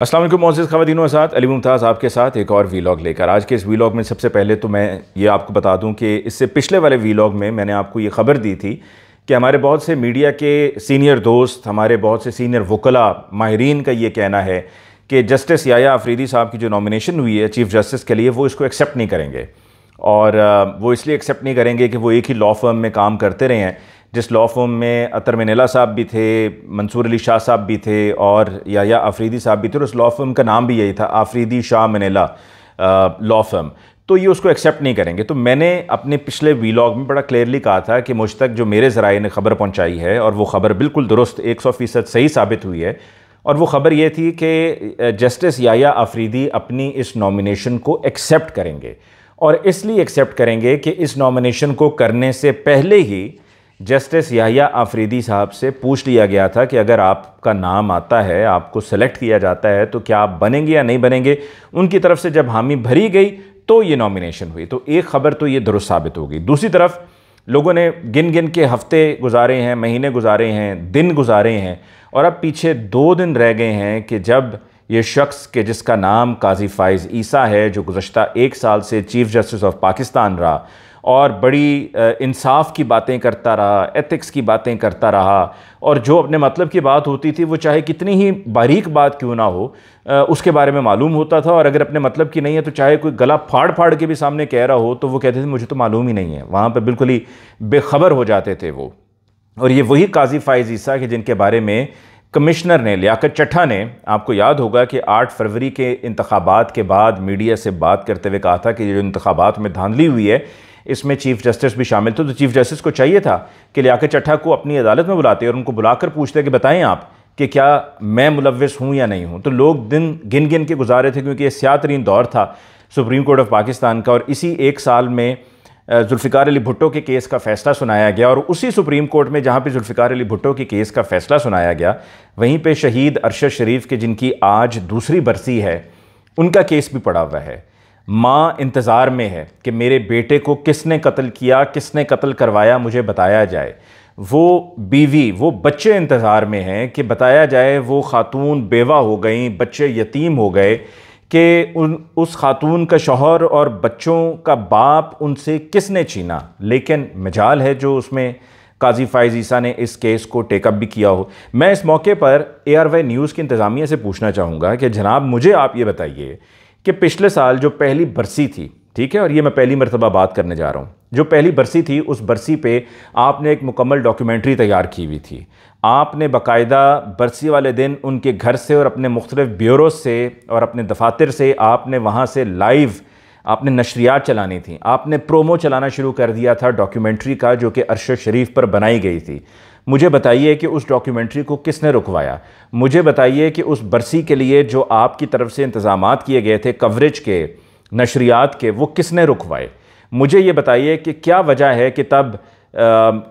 Aslam Moz ख़वान के साथ अली मुमताज़ आपके साथ एक और वीलॉग लेकर आज के इस वीलॉग में सबसे पहले तो मैं ये आपको बता दूं कि इससे पिछले वाले वीलॉग में मैंने आपको ये ख़बर दी थी कि हमारे बहुत से मीडिया के सीनियर दोस्त हमारे बहुत से सीनियर वकला माहरीन का ये कहना है कि जस्टिस याया आफरीदी साहब की जो नॉमिनेशन हुई है चीफ़ जस्टिस के लिए वो इसको एक्सेप्ट नहीं करेंगे और वो इसलिए एक्सेप्ट नहीं करेंगे कि वो एक ही लॉ फर्म में काम करते रहे हैं जिस लॉ फॉर्म में अतर मनीला साहब भी थे मंसूर अली शाह साहब भी थे और या आफरीदी साहब भी थे और उस लॉ फॉर्म का नाम भी यही था आफरीदी शाह मनीला लॉ फॉर्म तो ये उसको एक्सेप्ट नहीं करेंगे तो मैंने अपने पिछले वीलॉग में बड़ा क्लियरली कहा था कि मुझ तक जो मेरे ज़राए ने ख़बर पहुँचाई है और वो ख़बर बिल्कुल दुरुस्त एक सौ फ़ीसद सही साबित हुई है और वो ख़बर ये थी कि जस्टिस याया आफरीदी अपनी इस नॉमिनेशन को एक्सेप्ट करेंगे और इसलिए एक्सेप्ट करेंगे कि इस नॉमिनेशन को करने से पहले ही जस्टिस याहिया आफरीदी साहब से पूछ लिया गया था कि अगर आपका नाम आता है आपको सेलेक्ट किया जाता है तो क्या आप बनेंगे या नहीं बनेंगे उनकी तरफ से जब हामी भरी गई तो ये नॉमिनेशन हुई तो एक खबर तो ये दुरुस्त साबित हो गई दूसरी तरफ लोगों ने गिन गिन के हफ्ते गुजारे हैं महीने गुजारे हैं दिन गुजारे हैं और अब पीछे दो दिन रह गए हैं कि जब ये शख्स के जिसका नाम काजी फ़ाइज़ ईसा है जो गुजशत एक साल से चीफ जस्टिस ऑफ पाकिस्तान रहा और बड़ी इंसाफ की बातें करता रहा एथिक्स की बातें करता रहा और जो अपने मतलब की बात होती थी वो चाहे कितनी ही बारीक बात क्यों ना हो उसके बारे में मालूम होता था और अगर अपने मतलब की नहीं है तो चाहे कोई गला फाड़ फाड़ के भी सामने कह रहा हो तो वो कहते थे मुझे तो मालूम ही नहीं है वहाँ पर बिल्कुल ही बेखबर हो जाते थे वो और ये वही काजी फाइज ईसा के जिनके बारे में कमिश्नर ने लियाकत चट्ठा ने आपको याद होगा कि 8 फरवरी के इंतबात के बाद मीडिया से बात करते हुए कहा था कि जो इंतबात में धांधली हुई है इसमें चीफ जस्टिस भी शामिल थे तो चीफ जस्टिस को चाहिए था कि लिया चट्ठा को अपनी अदालत में बुलाते और उनको बुलाकर पूछते कि बताएं आप कि क्या मैं मुलविस हूँ या नहीं हूँ तो लोग दिन गिन गिन के गुजारे थे क्योंकि ये सियातरीन दौर था सुप्रीम कोर्ट ऑफ पाकिस्तान का और इसी एक साल में जुल्फ़िकार अली भुट्टो के केस का फ़ैसला सुनाया गया और उसी सुप्रीम कोर्ट में जहाँ पे जुल्फ़िकार अली भुट्टो के केस का फ़ैसला सुनाया गया वहीं पे शहीद अरशद शरीफ के जिनकी आज दूसरी बरसी है उनका केस भी पड़ा हुआ है माँ इंतज़ार में है कि मेरे बेटे को किसने कत्ल किया किसने कत्ल करवाया मुझे बताया जाए वो बीवी वो बच्चे इंतज़ार में हैं कि बताया जाए वो खातून बेवा हो गई बच्चे यतीम हो गए कि उन उस खातून का शोहर और बच्चों का बाप उनसे किसने छीना लेकिन मजाल है जो उसमें काजी फायज ईसा ने इस केस को टेकअप भी किया हो मैं इस मौके पर ए आर वाई न्यूज़ की इंतज़ामिया से पूछना चाहूँगा कि जनाब मुझे आप ये बताइए कि पिछले साल जो पहली बरसी थी ठीक है और ये मैं पहली मरतबा बात करने जा रहा हूँ जो पहली बरसी थी उस बरसी पे आपने एक मुकम्मल डॉक्यूमेंट्री तैयार की हुई थी आपने बाकायदा बरसी वाले दिन उनके घर से और अपने मुख्तलिफ ब्यूरोज से और अपने दफातर से आपने वहाँ से लाइव आपने नशरियात चलानी थी आपने प्रोमो चलाना शुरू कर दिया था डॉक्यूमेंट्री का जो कि अरशद शरीफ पर बनाई गई थी मुझे बताइए कि उस डॉक्यूमेंट्री को किसने रुकवाया मुझे बताइए कि उस बरसी के लिए जो आपकी तरफ से इंतज़ाम किए गए थे कवरेज के नशरियात के वो किसने रुकवाए मुझे ये बताइए कि क्या वजह है कि तब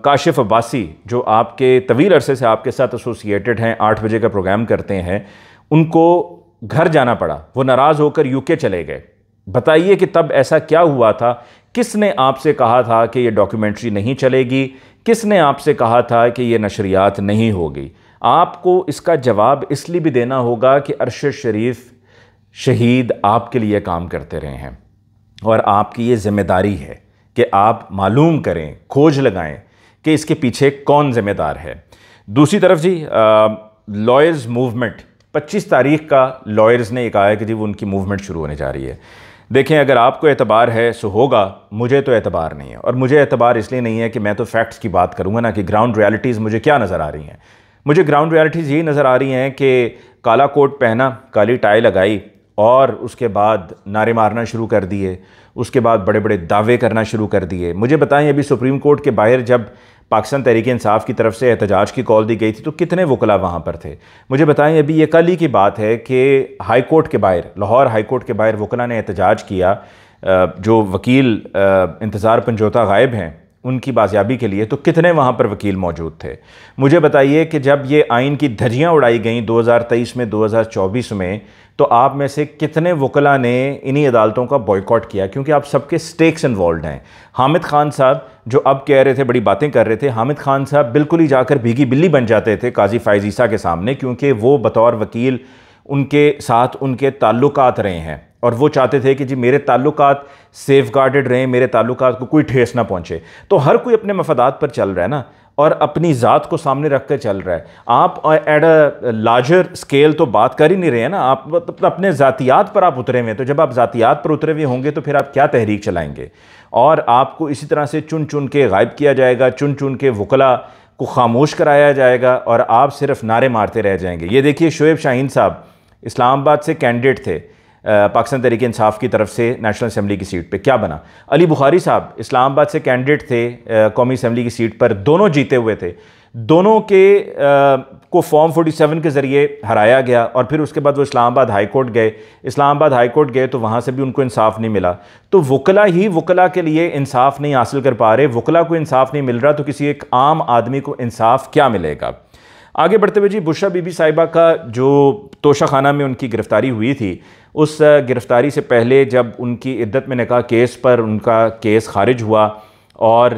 काशिफ अब्बासी जो आपके तवील अरसे से आपके साथ एसोसिएटेड हैं आठ बजे का प्रोग्राम करते हैं उनको घर जाना पड़ा वो नाराज़ होकर यूके चले गए बताइए कि तब ऐसा क्या हुआ था किसने आपसे कहा था कि ये डॉक्यूमेंट्री नहीं चलेगी किसने आपसे कहा था कि ये नशरियात नहीं होगी आपको इसका जवाब इसलिए भी देना होगा कि अरशद शरीफ शहीद आपके लिए काम करते रहे हैं और आपकी ये जिम्मेदारी है कि आप मालूम करें खोज लगाएं कि इसके पीछे कौन ज़िम्मेदार है दूसरी तरफ जी लॉयर्स मूवमेंट 25 तारीख का लॉयर्स ने कहा है कि जी वो उनकी मूवमेंट शुरू होने जा रही है देखें अगर आपको एतबार है सो होगा मुझे तो एतबार नहीं है और मुझे एतबार इसलिए नहीं है कि मैं तो फैक्ट्स की बात करूँगा ना कि ग्राउंड रियलिटीज़ मुझे क्या नज़र आ रही हैं मुझे ग्राउंड रियलिटीज़ यही नज़र आ रही हैं कि काला कोट पहना काली टाई लगाई और उसके बाद नारे मारना शुरू कर दिए उसके बाद बड़े बड़े दावे करना शुरू कर दिए मुझे बताएं अभी सुप्रीम कोर्ट के बाहर जब पाकिस्तान तहरीक इंसाफ की तरफ से एहतजाज की कॉल दी गई थी तो कितने वकला वहाँ पर थे मुझे बताएं अभी ये कल ही की बात है कि हाई कोर्ट के बाहर लाहौर हाई कोर्ट के बाहर वकला ने एहतजाज किया जो वकील इंतज़ार पंजोता गायब हैं उनकी बाजियाबी के लिए तो कितने वहाँ पर वकील मौजूद थे मुझे बताइए कि जब ये आइन की धजियाँ उड़ाई गई 2023 में 2024 में तो आप में से कितने वकला ने इन्हीं अदालतों का बॉयकॉट किया क्योंकि आप सबके स्टेक्स इन्वॉल्व हैं हामिद खान साहब जो अब कह रहे थे बड़ी बातें कर रहे थे हामिद खान साहब बिल्कुल ही जाकर भीगी बिल्ली बन जाते थे काजी फायजीसा के सामने क्योंकि वो बतौर वकील उनके साथ उनके ताल्लुकात रहे हैं और वो चाहते थे कि जी मेरे ताल्लुक सेफ़ गार्डेड रहें मेरे ताल्लुक को कोई ठेस ना पहुँचे तो हर कोई अपने मफादात पर चल रहा है ना और अपनी ज़ात को सामने रख कर चल रहा है आप एट अ लार्जर स्केल तो बात कर ही नहीं रहे हैं ना आप मतलब तो अपने ज़ातियात पर आप उतरे हुए हैं तो जब आप ज़ातियात पर उतरे हुए होंगे तो फिर आप क्या तहरीक चलाएँगे और आपको इसी तरह से चुन चुन के गायब किया जाएगा चुन चुन के वकला को खामोश कराया जाएगा और आप सिर्फ नारे मारते रह जाएंगे ये देखिए शोएब शाहीन साहब इस्लामाबाद से कैंडिडेट थे पाकिस्तान तरीके इंसाफ की तरफ से नेशनल असम्बली की सीट पर क्या बना अली बुखारी साहब इस्लामाबाद से कैंडिडेट थे कौमी असम्बली की सीट पर दोनों जीते हुए थे दोनों के आ, को फॉर्म 47 के ज़रिए हराया गया और फिर उसके बाद वो इस्लामाबाद हाई कोर्ट गए इस्लामाबाद हाई कोर्ट गए तो वहाँ से भी उनको इंसाफ नहीं मिला तो वकला ही वकला के लिए इंसाफ नहीं हासिल कर पा रहे वकला को इंसाफ नहीं मिल रहा तो किसी एक आम आदमी को इंसाफ क्या मिलेगा आगे बढ़ते हुए जी बुशा बीबी साहिबा का जो तोशाखाना में उनकी गिरफ़्तारी हुई थी उस गिरफ़्तारी से पहले जब उनकी इद्दत में निका केस पर उनका केस खारिज हुआ और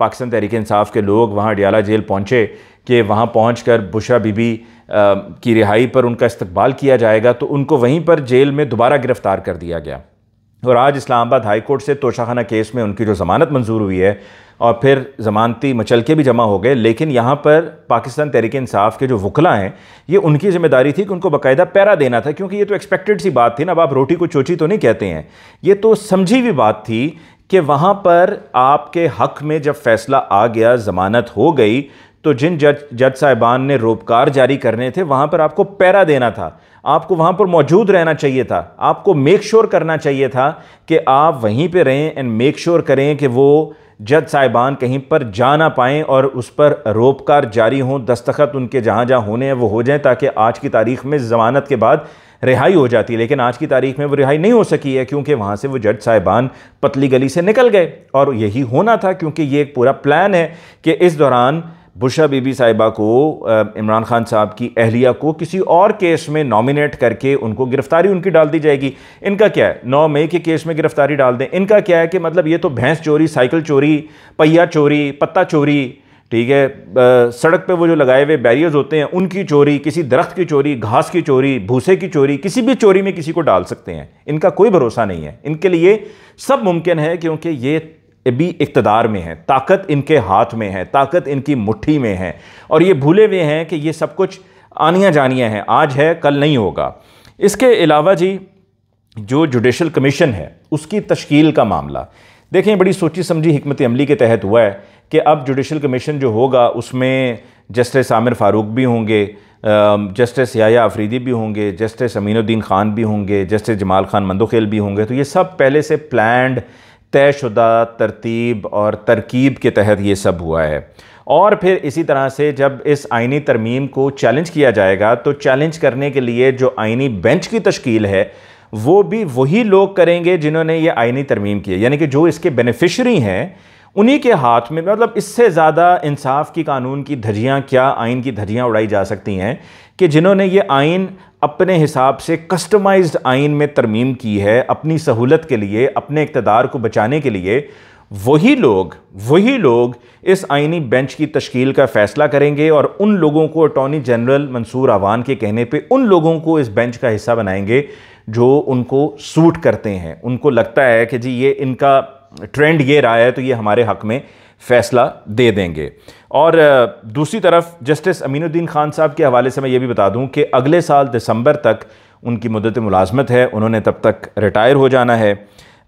पाकिस्तान तहरीक इंसाफ के लोग वहाँ अडियाला जेल पहुँचे कि वहाँ पहुँच कर बुशा बीबी की रिहाई पर उनका इस्तबाल किया जाएगा तो उनको वहीं पर जेल में दोबारा गिरफ़्तार कर दिया गया और आज इस्लामाबाद हाई कोर्ट से तोशाखाना केस में उनकी जो ज़मानत मंजूर हुई है और फिर ज़मानती मचल के भी जमा हो गए लेकिन यहाँ पर पाकिस्तान तहरीक इंसाफ के जो वकला हैं ये उनकी जिम्मेदारी थी कि उनको बाकायदा पैरा देना था क्योंकि ये तो एक्सपेक्टेड सी बात थी ना अब आप रोटी को चोची तो नहीं कहते हैं ये तो समझी हुई बात थी कि वहाँ पर आपके हक में जब फैसला आ गया ज़मानत हो गई तो जिन जज जज साहिबान ने रोपकार जारी करने थे वहाँ पर आपको पैरा देना था आपको वहाँ पर मौजूद रहना चाहिए था आपको मेक श्योर sure करना चाहिए था कि आप वहीं पर रहें एंड मेक श्योर करें कि वो जज साहिबान कहीं पर जा ना पाएँ और उस पर रोपकार जारी हों दस्तखत उनके जहाँ जहाँ होने हैं वो हो जाएँ ताकि आज की तारीख में ज़मानत के बाद रिहाई हो जाती है लेकिन आज की तारीख में वो रिहाई नहीं हो सकी है क्योंकि वहाँ से वो जज साहिबान पतली गली से निकल गए और यही होना था क्योंकि ये एक पूरा प्लान है कि इस दौरान बुशा बीबी साहिबा को इमरान खान साहब की अहलिया को किसी और केस में नॉमिनेट करके उनको गिरफ्तारी उनकी डाल दी जाएगी इनका क्या है नौ मई के केस में गिरफ्तारी डाल दें इनका क्या है कि मतलब ये तो भैंस चोरी साइकिल चोरी पहिया चोरी पत्ता चोरी ठीक है सड़क पे वो जो लगाए हुए बैरियर्स होते हैं उनकी चोरी किसी दरख्त की चोरी घास की चोरी भूसे की चोरी किसी भी चोरी में किसी को डाल सकते हैं इनका कोई भरोसा नहीं है इनके लिए सब मुमकिन है क्योंकि ये भी इकतदार में है ताकत इनके हाथ में है ताकत इनकी मुट्ठी में है और ये भूले हुए हैं कि ये सब कुछ आनियाँ जानियाँ हैं आज है कल नहीं होगा इसके अलावा जी जो जुडिशल कमीशन है उसकी तश्कील का मामला देखें बड़ी सोची समझी हमत अमली के तहत हुआ है कि अब जुडिशल कमीशन जो होगा उसमें जस्टिस आमिर फ़ारूक भी होंगे जस्टिस याया आफरीदी भी होंगे जस्टिस अमीनुद्दीन ख़ान भी होंगे जस्टिस जमाल खान मंदोखेल भी होंगे तो ये सब पहले से प्लान्ड तयशुदा तरतीब और तरकीब के तहत ये सब हुआ है और फिर इसी तरह से जब इस आइनी तरमीम को चैलेंज किया जाएगा तो चैलेंज करने के लिए जो आइनी बेंच की तश्कील है वो भी वही लोग करेंगे जिन्होंने ये आइनी तरमीम की है यानी कि जो इसके बेनिफिशरी हैं उन्हीं के हाथ में मतलब इससे ज़्यादा इंसाफ की कानून की धजियाँ क्या आइन की धजियाँ उड़ाई जा सकती हैं कि जिन्होंने ये आइन अपने हिसाब से कस्टमाइज्ड आइन में तरमीम की है अपनी सहूलत के लिए अपने इकतदार को बचाने के लिए वही लोग वही लोग इस आइनी बेंच की तश्कील का फ़ैसला करेंगे और उन लोगों को अटॉर्नी जनरल मंसूर आवान के कहने पे उन लोगों को इस बेंच का हिस्सा बनाएंगे जो उनको सूट करते हैं उनको लगता है कि जी ये इनका ट्रेंड ये रहा है तो ये हमारे हक में फैसला दे देंगे और दूसरी तरफ जस्टिस अमीनुद्दीन खान साहब के हवाले से मैं ये भी बता दूं कि अगले साल दिसंबर तक उनकी मदत मुलाजमत है उन्होंने तब तक रिटायर हो जाना है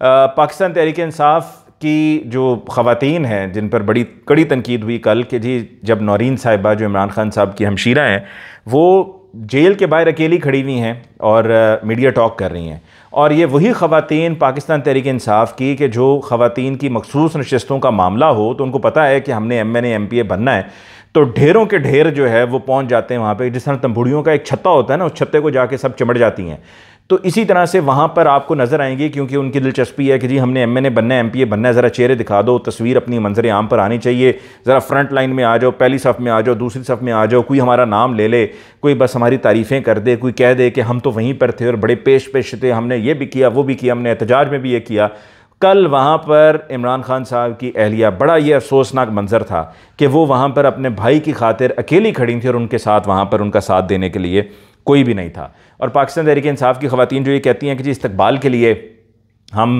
पाकिस्तान तहरीक इंसाफ की जो ख़वान हैं जिन पर बड़ी कड़ी तनकीद हुई कल कि जी जब नौरीन साहिबा जो इमरान खान साहब की हमशीरा हैं वो जेल के बाहर अकेली खड़ी हुई हैं और मीडिया टॉक कर रही हैं और ये वही खवतान पाकिस्तान तहरीक इंसाफ की कि जो ख़वान की मखसूस नशस्तों का मामला हो तो उनको पता है कि हमने M N M P A बनना है तो ढेरों के ढेर जो है वो पहुंच जाते हैं वहाँ पे जिस तरह तंबूड़ियों का एक छत्ता होता है ना उस छत्ते को जाके सब चिमट जाती हैं तो इसी तरह से वहाँ पर आपको नज़र आएंगे क्योंकि उनकी दिलचस्पी है कि जी हमने एम एन ए बनना है एम पी ए बनना है ज़रा चेहरे दिखा दो तस्वीर अपनी मंजर आम पर आनी चाहिए ज़रा फ्रंट लाइन में आ जाओ पहली सफ़ में आ जाओ दूसरी सफ़ में आ जाओ कोई हमारा नाम ले ले कोई बस हमारी तारीफ़ें कर दे कोई कह दे कि हम तो वहीं पर थे और बड़े पेश पेश थे हमने ये भी किया वो भी किया हमने एहतजाज में भी ये किया कल वहाँ पर इमरान खान साहब की अहलिया बड़ा ये अफसोसनाक मंजर था कि वो वहाँ पर अपने भाई की खातिर अकेली खड़ी थी और उनके साथ वहाँ पर उनका साथ देने के लिए कोई भी नहीं था और पाकिस्तान तहरीक इंसाफ की खवतिन जो ये कहती हैं कि जी इस्तबाल के लिए हम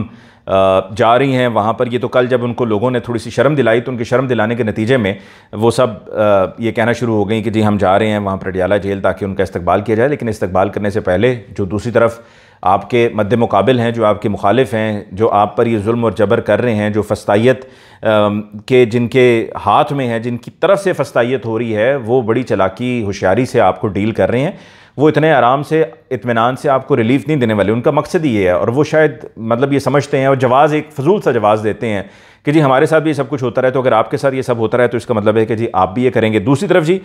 जा रही हैं वहाँ पर ये तो कल जब उनको लोगों ने थोड़ी सी शर्म दिलाई तो उनकी शर्म दिलाने के नतीजे में वो सब ये कहना शुरू हो गई कि जी हम जा रहे हैं वहाँ पर पटियाला जेल ताकि उनका इस्तबाल किया जाए लेकिन इस्तबाल करने से पहले जो दूसरी तरफ आपके मद्द मुकाबिल हैं जो आपके मुखालिफ हैं जो आप पर ये जुल्म और जबर कर रहे हैं जो फस्ताइत के जिनके हाथ में है जिनकी तरफ से फस्ताइत हो रही है वो बड़ी चलाकी होशियारी से आपको डील कर रहे हैं वो इतने आराम से इतमान से आपको रिलीफ नहीं देने वाले उनका मकसद ही ये है और वो शायद मतलब ये समझते हैं और जवाज़ एक फजूल सा जवाज़ देते हैं कि जी हमारे साथ भी ये सब कुछ होता रहे तो अगर आपके साथ ये सब होता रहे तो इसका मतलब है कि जी आप भी ये करेंगे दूसरी तरफ जी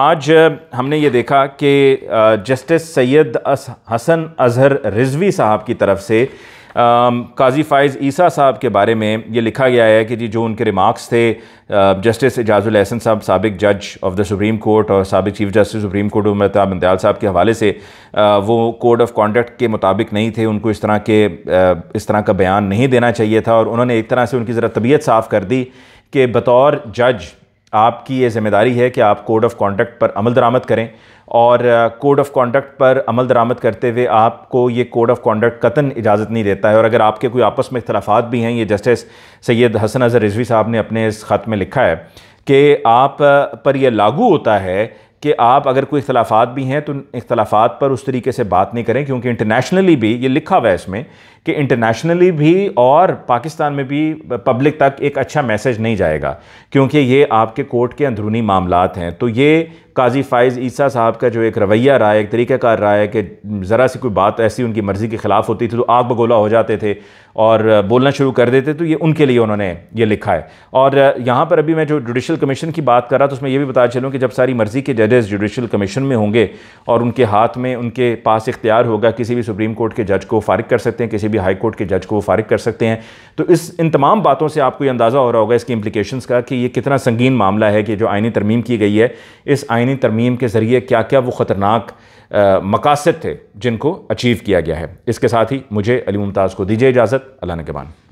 आज हमने ये देखा कि जस्टिस सैयद हसन अजहर रिजवी साहब की तरफ से काजी फ़ाइज़ ईसा साहब के बारे में ये लिखा गया है कि जी जो उनके रिमार्क्स थे जस्टिस एजाजुल एहसन साहब सबक जज ऑफ द सुप्रीम कोर्ट और सबक chief justice supreme court Umar Bandial साहब के हवाले से आ, uh, वो कोड ऑफ कॉन्डक्ट के मुताबिक नहीं थे उनको इस तरह के आ, uh, इस तरह का बयान नहीं देना चाहिए था और उन्होंने एक तरह से उनकी ज़रा तबीयत साफ़ कर दी कि बतौर जज आपकी ये ज़िम्मेदारी है कि आप कोड ऑफ़ कॉन्डक्ट पर अमल दरामद करें और कोड ऑफ़ कॉन्डक्ट पर अमल दरामद करते हुए आपको ये कोड ऑफ़ कॉन्डक्ट कतन इजाज़त नहीं देता है और अगर आपके कोई आपस में इख्तलाफात भी हैं ये जस्टिस सैयद हसन अज़हर रिजवी साहब ने अपने इस ख़त में लिखा है कि आप पर यह लागू होता है कि आप अगर कोई इख्तलाफात भी हैं तो इख्तलाफात पर उस तरीके से बात नहीं करें क्योंकि इंटरनेशनली भी ये लिखा हुआ है इसमें कि इंटरनेशनली भी और पाकिस्तान में भी पब्लिक तक एक अच्छा मैसेज नहीं जाएगा क्योंकि ये आपके कोर्ट के अंदरूनी मामला हैं तो ये काजी फ़ाइज़ ईसा साहब का जो एक रवैया रहा है एक तरीक़ाकार रहा है कि ज़रा सी कोई बात ऐसी उनकी मर्ज़ी के ख़िलाफ़ होती थी तो आग बगोला हो जाते थे और बोलना शुरू कर देते तो ये उनके लिए उन्होंने ये लिखा है और यहाँ पर अभी मैं जो जुडिशल कमीशन की बात कर रहा तो उसमें यह भी बता चलूँ कि जब सारी मर्ज़ी के जजेस जुडिशल कमीशन में होंगे और उनके हाथ में उनके पास इख्तियार होगा किसी भी सुप्रीम कोर्ट के जज को फारिग कर सकते हैं किसी भी हाई कोर्ट के जज को वो फारिग कर सकते हैं तो इस इन तमाम बातों से आपको ये अंदाज़ा हो रहा होगा इसकी इम्प्लीकेशन का कि ये कितना संगीन मामला है कि जो आइनी तरमीम की गई है इस आइनी तरमीम के ज़रिए क्या क्या वो ख़तरनाक मकासद थे जिनको अचीव किया गया है इसके साथ ही मुझे अली मुमताज़ को दीजिए इजाज़त अल्लाह नगबान